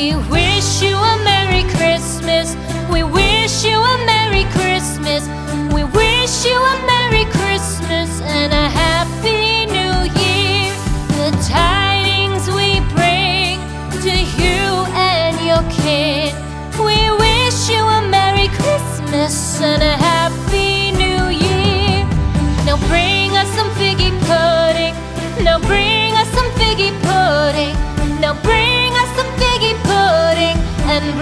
We. Всем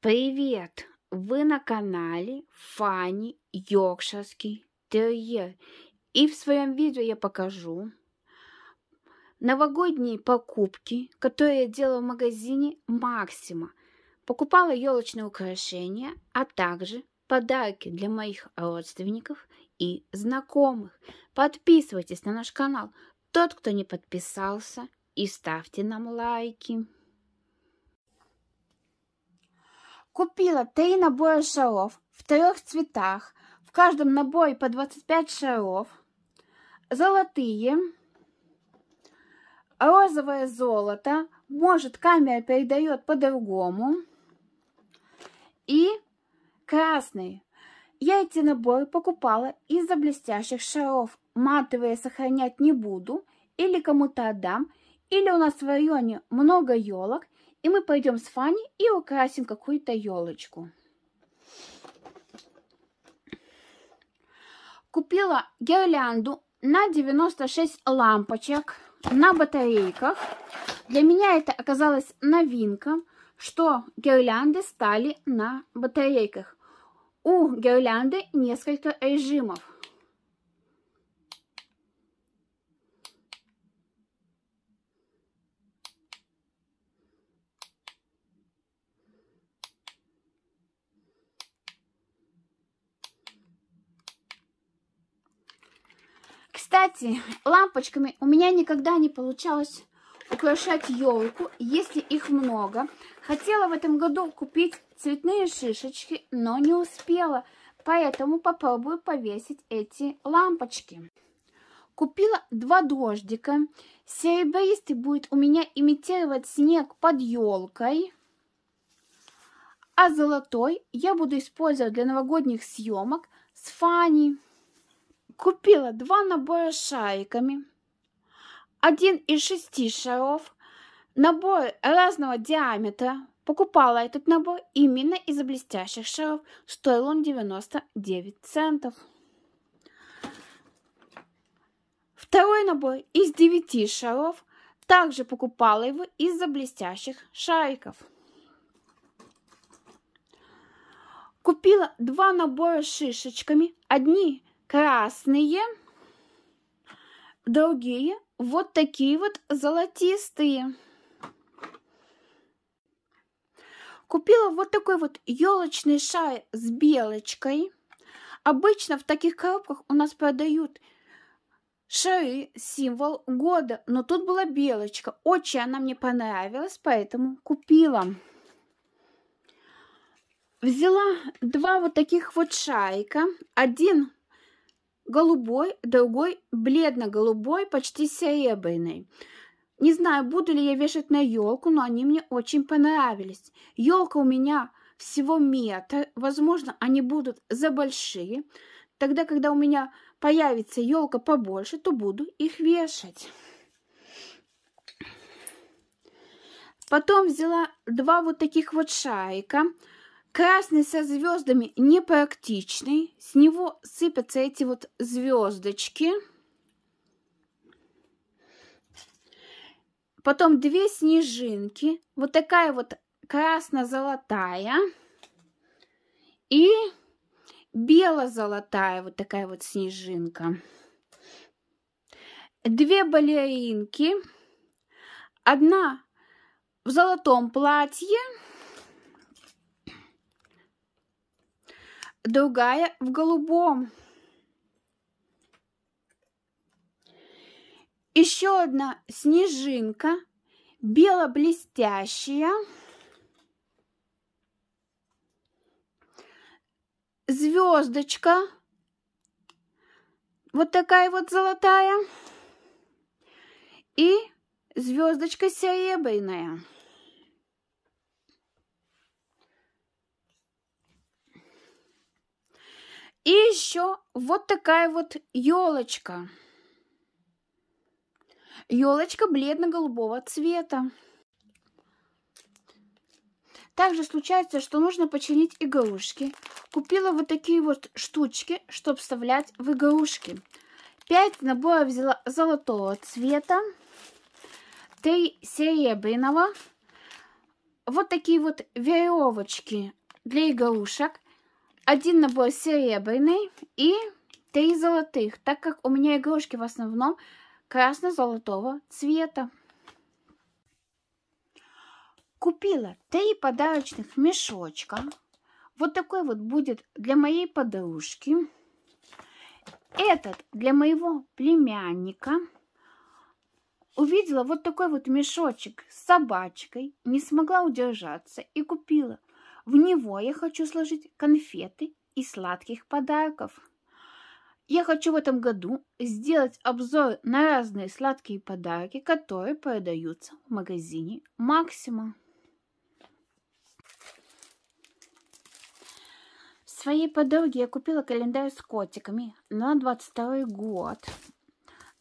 привет! Вы на канале Фанни Йоркширский Терьер. И в своем видео я покажу новогодние покупки, которые я делала в магазине Максима – покупала елочные украшения, а также подарки для моих родственников и знакомых. Подписывайтесь на наш канал. Тот, кто не подписался, и ставьте нам лайки. Купила три набора шаров в трех цветах. В каждом наборе по 25 шаров. Золотые, розовое золото. Может, камера передает по-другому и красный. Я эти наборы покупала из-за блестящих шаров. Матовые сохранять не буду, или кому-то отдам, или у нас в районе много елок, и мы пойдем с Фанни и украсим какую-то елочку. Купила гирлянду на 96 лампочек на батарейках. Для меня это оказалось новинка – что гирлянды стали на батарейках. У гирлянды несколько режимов. Кстати, лампочками у меня никогда не получалось украшать елку, если их много. Хотела в этом году купить цветные шишечки, но не успела, поэтому попробую повесить эти лампочки. Купила два дождика. Серебристый будет у меня имитировать снег под елкой. А золотой я буду использовать для новогодних съемок с Фани. Купила два набора с шариками один из шести шаров, набор разного диаметра. Покупала этот набор именно из-за блестящих шаров. Стоил он 99 центов. Второй набор из девяти шаров. Также покупала его из-за блестящих шариков. Купила два набора с шишечками. Одни красные, другие вот такие вот золотистые. Купила вот такой вот елочный шар с белочкой. Обычно в таких коробках у нас продают шары, символ года, но тут была белочка. Очень она мне понравилась, поэтому купила. Взяла два вот таких вот шарика. Один голубой, другой бледно-голубой, почти серебряный. Не знаю, буду ли я вешать на елку, но они мне очень понравились. Елка у меня всего метр, возможно, они будут за большие. Тогда, когда у меня появится елка побольше, то буду их вешать. Потом взяла два вот таких вот шарика – Красный со звездами непрактичный. С него сыпятся эти вот звездочки. Потом две снежинки. Вот такая вот красно-золотая. И бело-золотая вот такая вот снежинка. Две балеринки. Одна в золотом платье. другая в голубом. Еще одна снежинка, бело-блестящая. Звездочка, вот такая вот золотая. И звездочка серебряная. И еще вот такая вот елочка. Елочка бледно-голубого цвета. Также случается, что нужно починить игрушки. Купила вот такие вот штучки, чтобы вставлять в игрушки. 5 наборов взяла золотого цвета, 3 серебряного. Вот такие вот веревочки для игрушек один набор серебряный и три золотых, так как у меня игрушки в основном красно-золотого цвета. Купила три подарочных мешочка. Вот такой вот будет для моей подружки. Этот для моего племянника. Увидела вот такой вот мешочек с собачкой, не смогла удержаться и купила. В него я хочу сложить конфеты и сладких подарков. Я хочу в этом году сделать обзор на разные сладкие подарки, которые продаются в магазине Максима. Своей подруге я купила календарь с котиками на 22 год.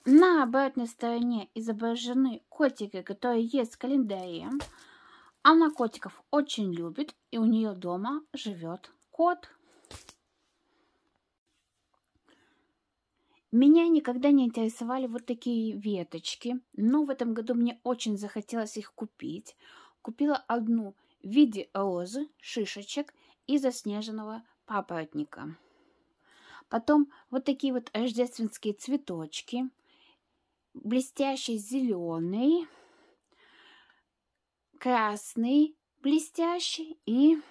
На обратной стороне изображены котики, которые есть в календаре. Она а котиков очень любит, и у нее дома живет кот. Меня никогда не интересовали вот такие веточки, но в этом году мне очень захотелось их купить. Купила одну в виде розы, шишечек и заснеженного папоротника. Потом вот такие вот рождественские цветочки, блестящий зеленый, красный, блестящий и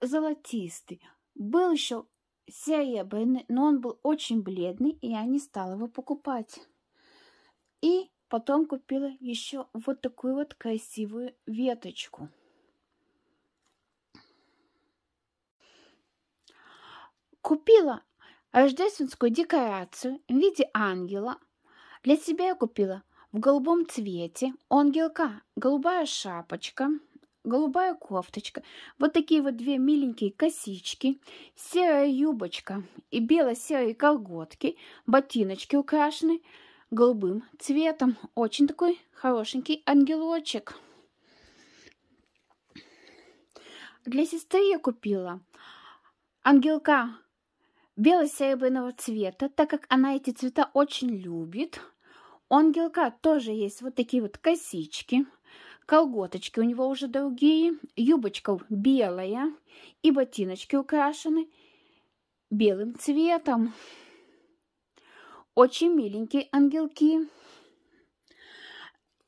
золотистый. Был еще серебряный, но он был очень бледный, и я не стала его покупать. И потом купила еще вот такую вот красивую веточку. Купила рождественскую декорацию в виде ангела. Для себя я купила в голубом цвете ангелка, голубая шапочка, голубая кофточка, вот такие вот две миленькие косички, серая юбочка и бело-серые колготки, ботиночки украшены голубым цветом. Очень такой хорошенький ангелочек. Для сестры я купила ангелка бело-серебряного цвета, так как она эти цвета очень любит – у ангелка тоже есть вот такие вот косички, колготочки у него уже другие, юбочка белая и ботиночки украшены белым цветом. Очень миленькие ангелки.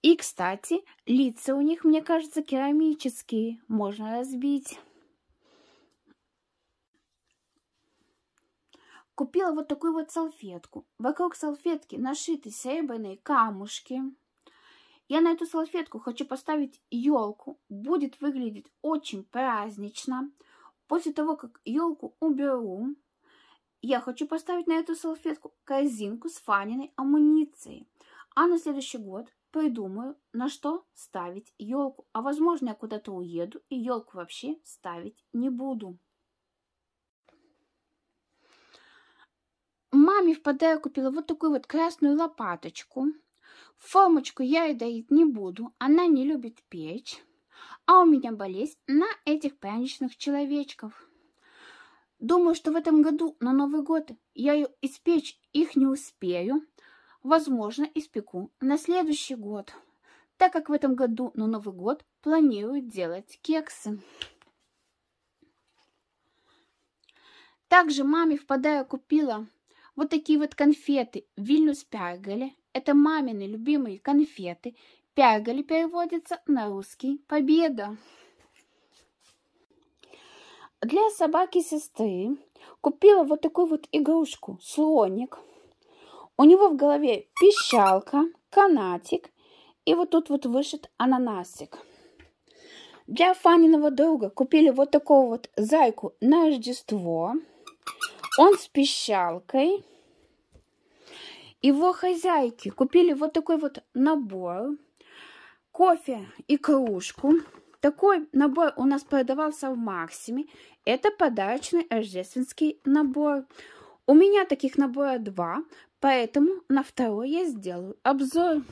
И, кстати, лица у них, мне кажется, керамические. Можно разбить. Купила вот такую вот салфетку. Вокруг салфетки нашиты серебряные камушки. Я на эту салфетку хочу поставить елку. Будет выглядеть очень празднично. После того, как елку уберу, я хочу поставить на эту салфетку корзинку с фаниной амуницией. А на следующий год придумаю, на что ставить елку. А возможно, я куда-то уеду и елку вообще ставить не буду. Маме в подарок купила вот такую вот красную лопаточку. Формочку я ей дарить не буду, она не любит печь. А у меня болезнь на этих пряничных человечков. Думаю, что в этом году на Новый год я ее испечь их не успею. Возможно, испеку на следующий год, так как в этом году на Новый год планирую делать кексы. Также маме в подарок купила вот такие вот конфеты Вильнюс Пягали. Это мамины любимые конфеты. Пягали переводится на русский «победа». Для собаки сестры купила вот такую вот игрушку слоник. У него в голове пищалка, канатик и вот тут вот вышит ананасик. Для Фаниного друга купили вот такого вот зайку на Рождество – он с пищалкой. Его хозяйки купили вот такой вот набор. Кофе и кружку. Такой набор у нас продавался в Максиме. Это подарочный рождественский набор. У меня таких набора два, поэтому на второй я сделаю обзор.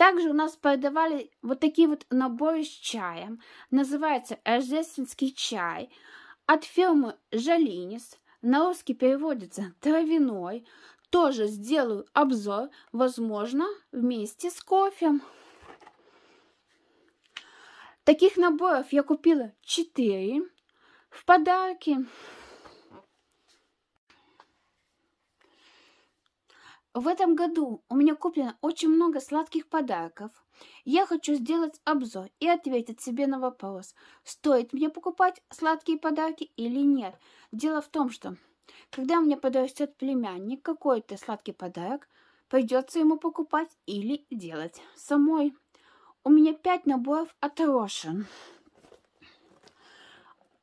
Также у нас продавали вот такие вот наборы с чаем. Называется «Рождественский чай» от фирмы «Жалинис». На русский переводится «травяной». Тоже сделаю обзор, возможно, вместе с кофе. Таких наборов я купила 4 в подарки. В этом году у меня куплено очень много сладких подарков. Я хочу сделать обзор и ответить себе на вопрос, стоит мне покупать сладкие подарки или нет. Дело в том, что когда мне подрастет племянник, какой-то сладкий подарок придется ему покупать или делать самой. У меня пять наборов от Рошен.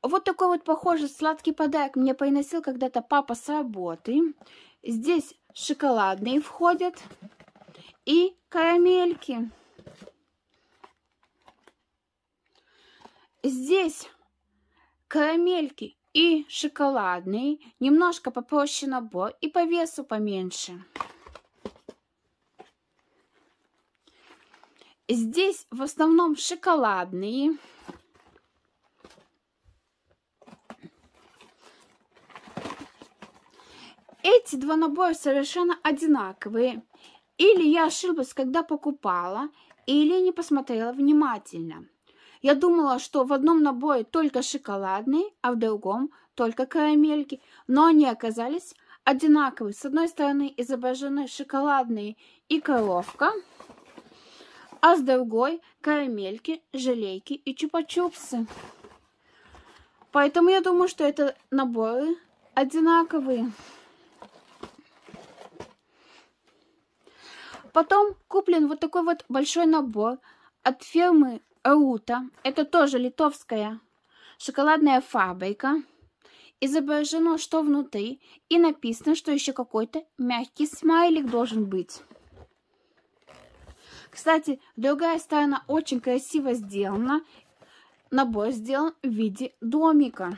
Вот такой вот похожий сладкий подарок мне приносил когда-то папа с работы. Здесь шоколадные входят и карамельки. Здесь карамельки и шоколадные немножко попроще набор и по весу поменьше. Здесь в основном шоколадные. эти два набора совершенно одинаковые. Или я ошиблась, когда покупала, или не посмотрела внимательно. Я думала, что в одном наборе только шоколадные, а в другом только карамельки, но они оказались одинаковые. С одной стороны изображены шоколадные и коровка, а с другой карамельки, желейки и чупа-чупсы. Поэтому я думаю, что это наборы одинаковые. Потом куплен вот такой вот большой набор от фирмы Аута. Это тоже литовская шоколадная фабрика. Изображено, что внутри. И написано, что еще какой-то мягкий смайлик должен быть. Кстати, другая сторона очень красиво сделана. Набор сделан в виде домика.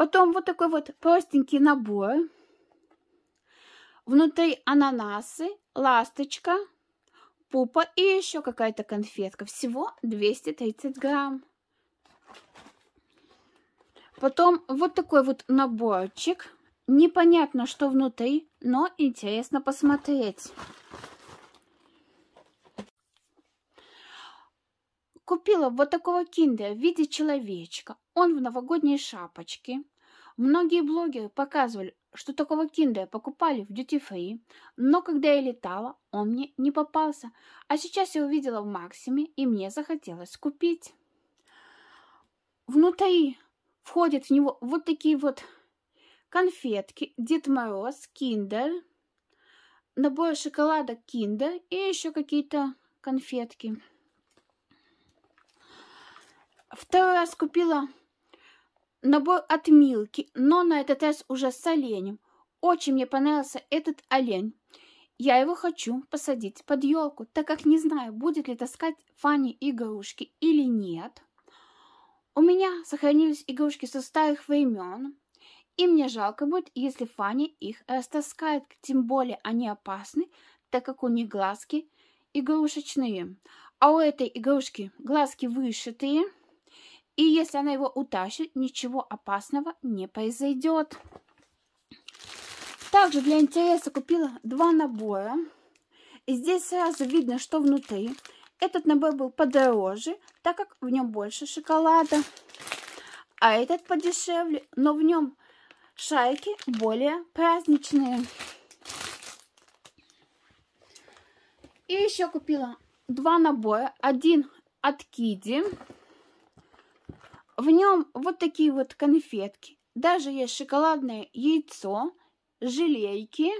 Потом вот такой вот простенький набор. Внутри ананасы, ласточка, пупа и еще какая-то конфетка. Всего 230 грамм. Потом вот такой вот наборчик. Непонятно, что внутри, но интересно посмотреть. Купила вот такого киндера в виде человечка. Он в новогодней шапочке. Многие блогеры показывали, что такого киндера покупали в Duty Free, но когда я летала, он мне не попался. А сейчас я увидела в Максиме, и мне захотелось купить. Внутри входят в него вот такие вот конфетки, Дед Мороз, киндер, набор шоколада киндер и еще какие-то конфетки. Второй раз купила набор от Милки, но на этот раз уже с оленем. Очень мне понравился этот олень. Я его хочу посадить под елку, так как не знаю, будет ли таскать Фанни игрушки или нет. У меня сохранились игрушки со старых времен, и мне жалко будет, если Фанни их растаскает, тем более они опасны, так как у них глазки игрушечные, а у этой игрушки глазки вышитые – и если она его утащит, ничего опасного не произойдет. Также для интереса купила два набора. И здесь сразу видно, что внутри. Этот набор был подороже, так как в нем больше шоколада. А этот подешевле, но в нем шарики более праздничные. И еще купила два набора. Один от Киди. В нем вот такие вот конфетки. Даже есть шоколадное яйцо, желейки.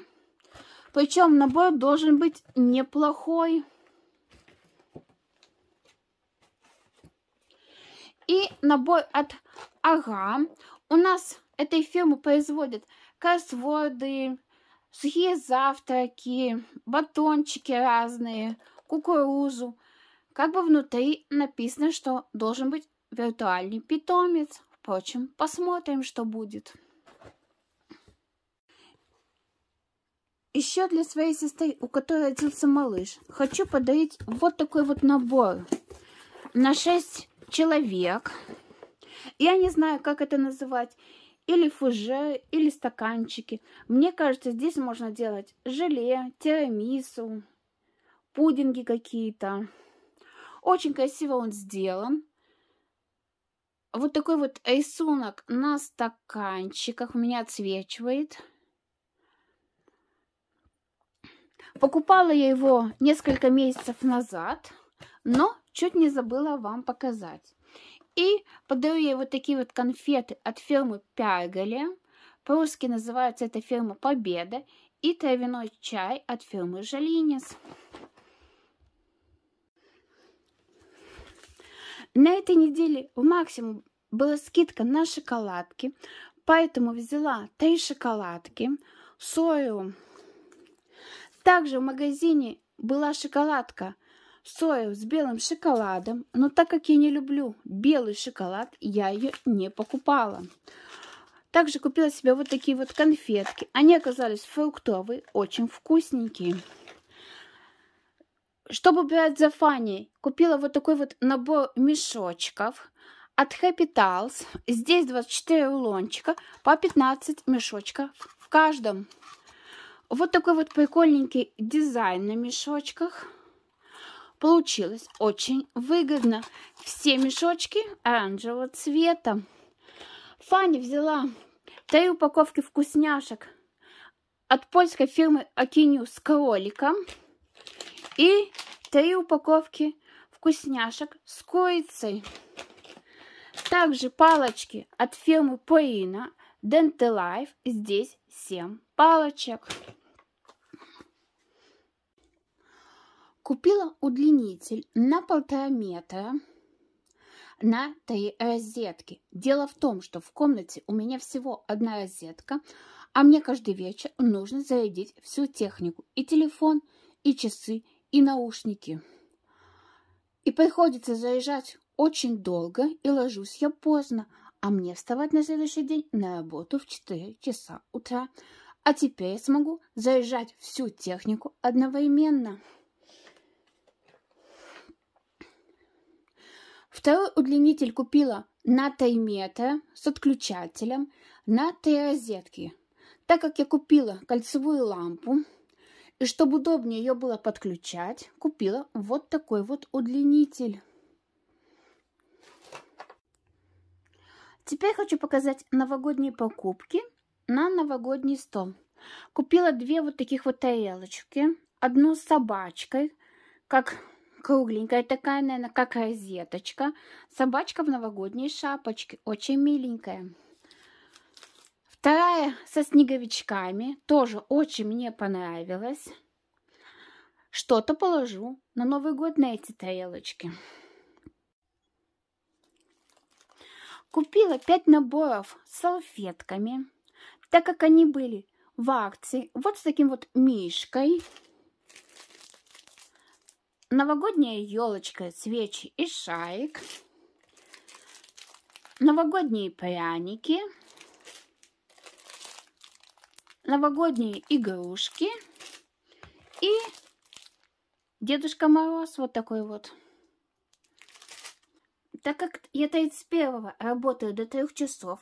Причем набор должен быть неплохой. И набор от Ага. У нас этой фирмы производят кроссворды, сухие завтраки, батончики разные, кукурузу. Как бы внутри написано, что должен быть виртуальный питомец. Впрочем, посмотрим, что будет. Еще для своей сестры, у которой родился малыш, хочу подарить вот такой вот набор на 6 человек. Я не знаю, как это называть. Или фуже, или стаканчики. Мне кажется, здесь можно делать желе, тирамису, пудинги какие-то. Очень красиво он сделан. Вот такой вот рисунок на стаканчиках у меня отсвечивает. Покупала я его несколько месяцев назад, но чуть не забыла вам показать. И подаю ей вот такие вот конфеты от фирмы Пягали. По-русски называется эта фирма Победа. И травяной чай от фирмы Жалинис. На этой неделе в максимум была скидка на шоколадки, поэтому взяла три шоколадки, сою. Также в магазине была шоколадка сою с белым шоколадом, но так как я не люблю белый шоколад, я ее не покупала. Также купила себе вот такие вот конфетки. Они оказались фруктовые, очень вкусненькие. Чтобы брать за Фанни, купила вот такой вот набор мешочков от Happy Tals. Здесь 24 рулончика, по 15 мешочков в каждом. Вот такой вот прикольненький дизайн на мешочках. Получилось очень выгодно. Все мешочки оранжевого цвета. Фанни взяла три упаковки вкусняшек от польской фирмы Акиню с кроликом. И три упаковки вкусняшек с курицей. Также палочки от фирмы Пурина Dentalife. Здесь 7 палочек. Купила удлинитель на полтора метра на три розетки. Дело в том, что в комнате у меня всего одна розетка, а мне каждый вечер нужно зарядить всю технику, и телефон, и часы, и наушники. И приходится заезжать очень долго, и ложусь я поздно, а мне вставать на следующий день на работу в 4 часа утра. А теперь я смогу заезжать всю технику одновременно. Второй удлинитель купила на 3 метра с отключателем на 3 розетки. Так как я купила кольцевую лампу, и чтобы удобнее ее было подключать, купила вот такой вот удлинитель. Теперь хочу показать новогодние покупки на новогодний стол. Купила две вот таких вот тарелочки. Одну с собачкой, как кругленькая такая, наверное, как розеточка. Собачка в новогодней шапочке, очень миленькая. Вторая со снеговичками тоже очень мне понравилась. Что-то положу на Новый год на эти тарелочки. Купила пять наборов с салфетками, так как они были в акции. Вот с таким вот мишкой. Новогодняя елочка, свечи и шарик. Новогодние пряники – новогодние игрушки и Дедушка Мороз вот такой вот. Так как я 31 работаю до 3 часов,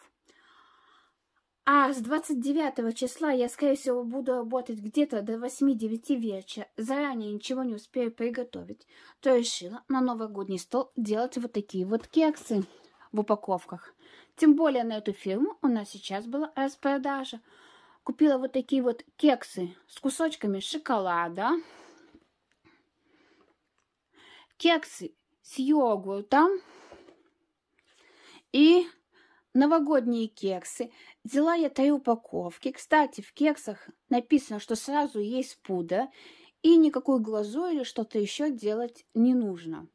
а с 29 числа я, скорее всего, буду работать где-то до 8-9 вечера. Заранее ничего не успею приготовить. То решила на новогодний стол делать вот такие вот кексы в упаковках. Тем более на эту фирму у нас сейчас была распродажа. Купила вот такие вот кексы с кусочками шоколада. Кексы с йогуртом. И новогодние кексы. Взяла я три упаковки. Кстати, в кексах написано, что сразу есть пуда. И никакой глазу или что-то еще делать не нужно.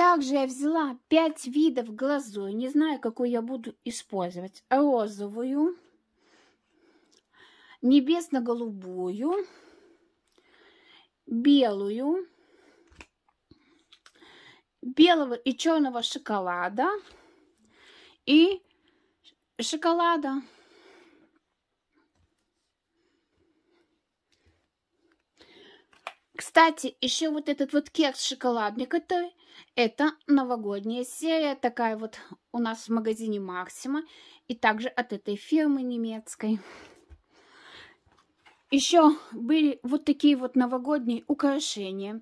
Также я взяла 5 видов глазури. Не знаю, какую я буду использовать. Розовую, небесно-голубую, белую, белого и черного шоколада и шоколада. Кстати, еще вот этот вот кекс шоколадник, это это новогодняя серия, такая вот у нас в магазине Максима и также от этой фирмы немецкой. Еще были вот такие вот новогодние украшения.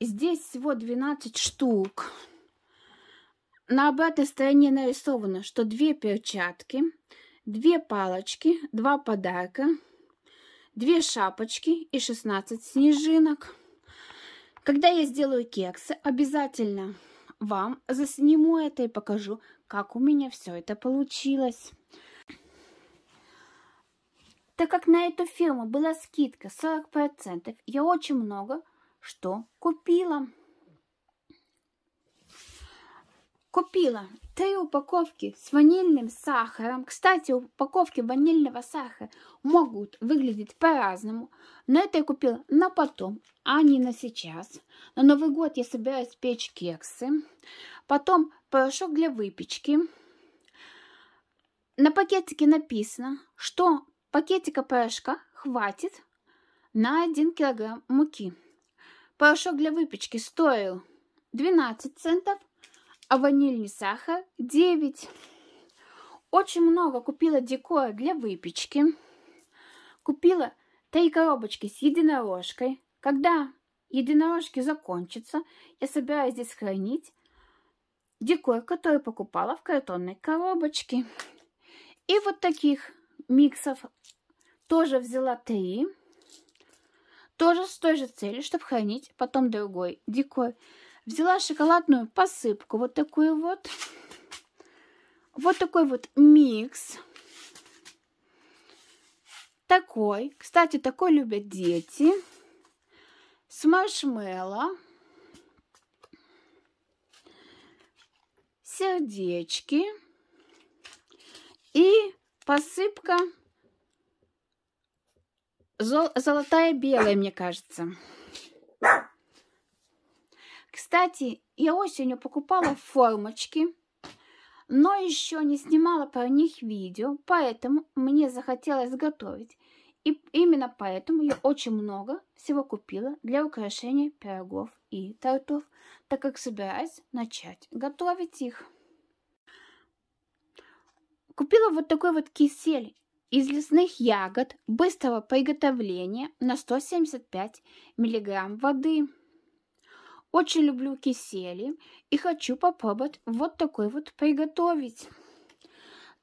Здесь всего 12 штук. На обратной стороне нарисовано, что две перчатки, две палочки, два подарка, две шапочки и 16 снежинок. Когда я сделаю кексы, обязательно вам засниму это и покажу, как у меня все это получилось. Так как на эту фирму была скидка 40%, я очень много что купила. Купила Три упаковки с ванильным сахаром. Кстати, упаковки ванильного сахара могут выглядеть по-разному. Но это я купила на потом, а не на сейчас. На Новый год я собираюсь печь кексы. Потом порошок для выпечки. На пакетике написано, что пакетика порошка хватит на 1 килограмм муки. Порошок для выпечки стоил 12 центов, а ванильный сахар 9. Очень много купила декора для выпечки. Купила три коробочки с единорожкой. Когда единорожки закончатся, я собираюсь здесь хранить декор, который покупала в картонной коробочке. И вот таких миксов тоже взяла три. Тоже с той же целью, чтобы хранить потом другой декор. Взяла шоколадную посыпку, вот такую вот. Вот такой вот микс. Такой. Кстати, такой любят дети. С маршмелло. Сердечки. И посыпка золотая белая, мне кажется. Кстати, я осенью покупала формочки, но еще не снимала про них видео, поэтому мне захотелось готовить. И именно поэтому я очень много всего купила для украшения пирогов и тортов, так как собираюсь начать готовить их. Купила вот такой вот кисель из лесных ягод быстрого приготовления на 175 миллиграмм воды – очень люблю кисели и хочу попробовать вот такой вот приготовить.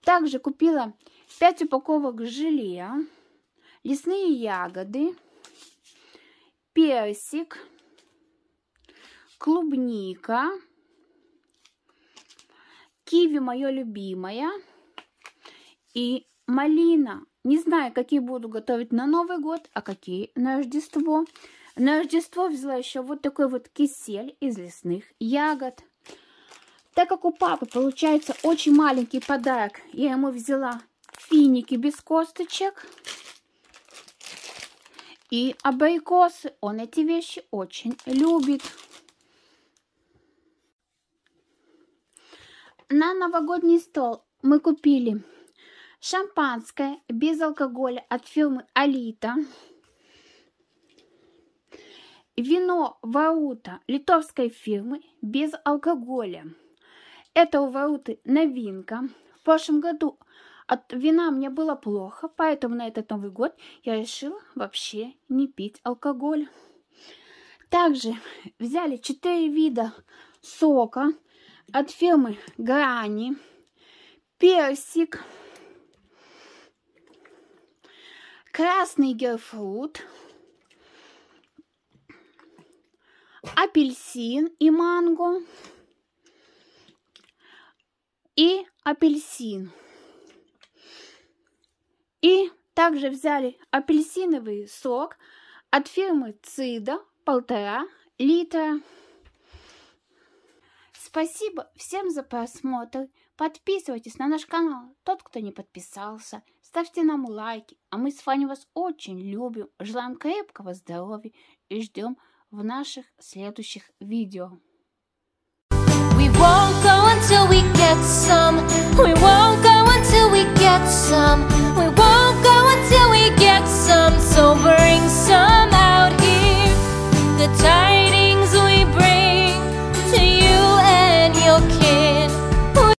Также купила 5 упаковок желе, лесные ягоды, персик, клубника, киви мое любимое и малина. Не знаю, какие буду готовить на Новый год, а какие на Рождество. На Рождество взяла еще вот такой вот кисель из лесных ягод. Так как у папы получается очень маленький подарок, я ему взяла финики без косточек и абрикосы. Он эти вещи очень любит. На новогодний стол мы купили шампанское без алкоголя от фирмы «Алита». Вино Ваута литовской фирмы без алкоголя. Это у Вауты новинка. В прошлом году от вина мне было плохо, поэтому на этот Новый год я решила вообще не пить алкоголь. Также взяли 4 вида сока от фирмы Грани, персик, красный герфрут – апельсин и манго, и апельсин. И также взяли апельсиновый сок от фирмы Цида полтора литра. Спасибо всем за просмотр. Подписывайтесь на наш канал, тот, кто не подписался. Ставьте нам лайки, а мы с вами вас очень любим. Желаем крепкого здоровья и ждем в наших следующих видео. We won't go until we get some. We won't go until we get some. We won't go until we get some. So bring some.